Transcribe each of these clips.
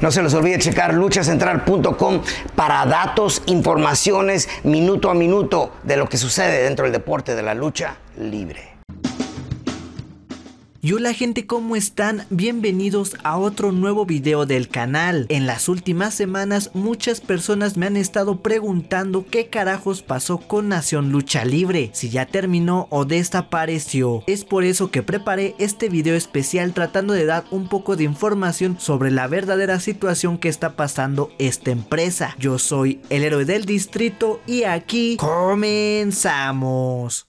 No se les olvide checar luchacentral.com para datos, informaciones, minuto a minuto de lo que sucede dentro del deporte de la lucha libre. Y hola gente, ¿cómo están? Bienvenidos a otro nuevo video del canal. En las últimas semanas muchas personas me han estado preguntando qué carajos pasó con Nación Lucha Libre, si ya terminó o desapareció. Es por eso que preparé este video especial tratando de dar un poco de información sobre la verdadera situación que está pasando esta empresa. Yo soy el héroe del distrito y aquí comenzamos.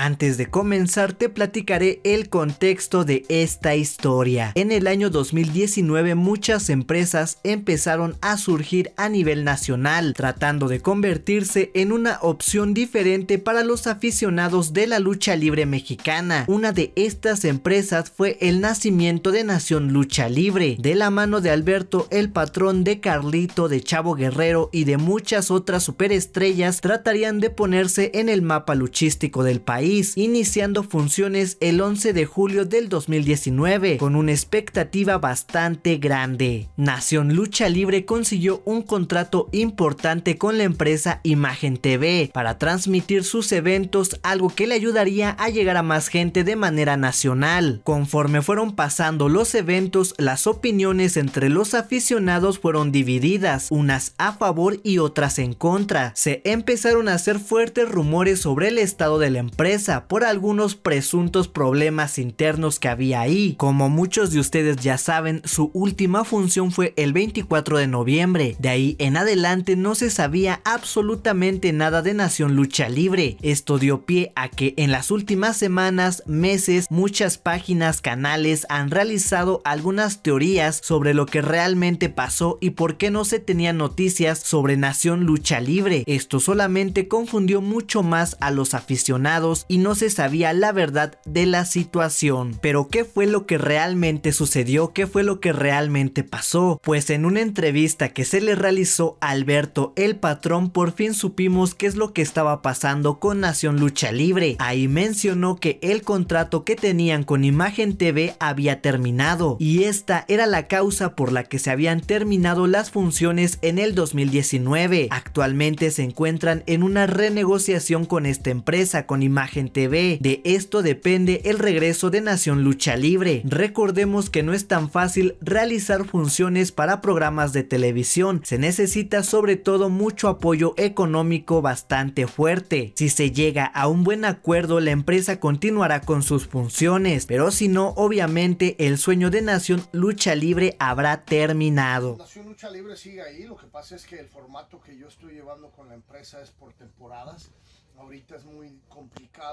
Antes de comenzar te platicaré el contexto de esta historia. En el año 2019 muchas empresas empezaron a surgir a nivel nacional, tratando de convertirse en una opción diferente para los aficionados de la lucha libre mexicana. Una de estas empresas fue el nacimiento de Nación Lucha Libre, de la mano de Alberto el patrón de Carlito, de Chavo Guerrero y de muchas otras superestrellas tratarían de ponerse en el mapa luchístico del país iniciando funciones el 11 de julio del 2019, con una expectativa bastante grande. Nación Lucha Libre consiguió un contrato importante con la empresa Imagen TV para transmitir sus eventos, algo que le ayudaría a llegar a más gente de manera nacional. Conforme fueron pasando los eventos, las opiniones entre los aficionados fueron divididas, unas a favor y otras en contra. Se empezaron a hacer fuertes rumores sobre el estado de la empresa por algunos presuntos problemas internos que había ahí. Como muchos de ustedes ya saben, su última función fue el 24 de noviembre. De ahí en adelante no se sabía absolutamente nada de Nación Lucha Libre. Esto dio pie a que en las últimas semanas, meses, muchas páginas, canales han realizado algunas teorías sobre lo que realmente pasó y por qué no se tenían noticias sobre Nación Lucha Libre. Esto solamente confundió mucho más a los aficionados y no se sabía la verdad de la situación. Pero ¿qué fue lo que realmente sucedió? ¿Qué fue lo que realmente pasó? Pues en una entrevista que se le realizó a Alberto el patrón por fin supimos qué es lo que estaba pasando con Nación Lucha Libre. Ahí mencionó que el contrato que tenían con Imagen TV había terminado y esta era la causa por la que se habían terminado las funciones en el 2019. Actualmente se encuentran en una renegociación con esta empresa, con Imagen en De esto depende el regreso de Nación Lucha Libre. Recordemos que no es tan fácil realizar funciones para programas de televisión. Se necesita sobre todo mucho apoyo económico bastante fuerte. Si se llega a un buen acuerdo, la empresa continuará con sus funciones, pero si no, obviamente el sueño de Nación Lucha Libre habrá terminado. Nación Lucha Libre sigue ahí, lo que pasa es que el formato que yo estoy llevando con la empresa es por temporadas. Ahorita es muy complicado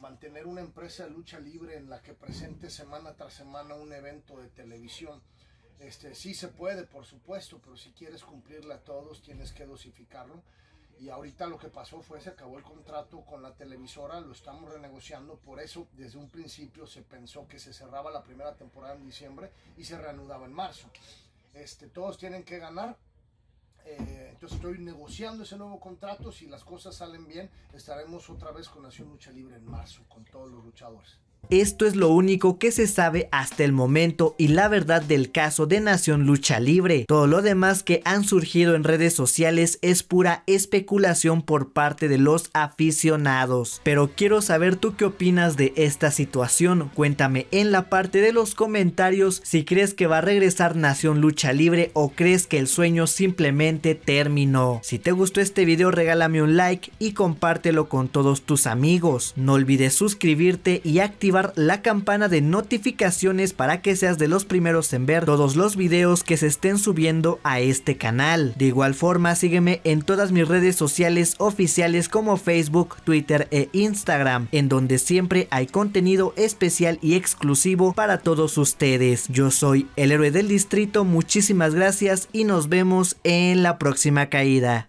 mantener una empresa de lucha libre en la que presente semana tras semana un evento de televisión. Este, sí se puede, por supuesto, pero si quieres cumplirle a todos, tienes que dosificarlo. Y ahorita lo que pasó fue, se acabó el contrato con la televisora, lo estamos renegociando, por eso desde un principio se pensó que se cerraba la primera temporada en diciembre y se reanudaba en marzo. Este, todos tienen que ganar. Eh, estoy negociando ese nuevo contrato. Si las cosas salen bien, estaremos otra vez con Nación Lucha Libre en marzo con todos los luchadores. Esto es lo único que se sabe hasta el momento y la verdad del caso de Nación Lucha Libre. Todo lo demás que han surgido en redes sociales es pura especulación por parte de los aficionados. Pero quiero saber tú qué opinas de esta situación. Cuéntame en la parte de los comentarios si crees que va a regresar Nación Lucha Libre o crees que el sueño simplemente terminó. Si te gustó este video regálame un like y compártelo con todos tus amigos. No olvides suscribirte y activar activar la campana de notificaciones para que seas de los primeros en ver todos los videos que se estén subiendo a este canal. De igual forma, sígueme en todas mis redes sociales oficiales como Facebook, Twitter e Instagram, en donde siempre hay contenido especial y exclusivo para todos ustedes. Yo soy el héroe del distrito, muchísimas gracias y nos vemos en la próxima caída.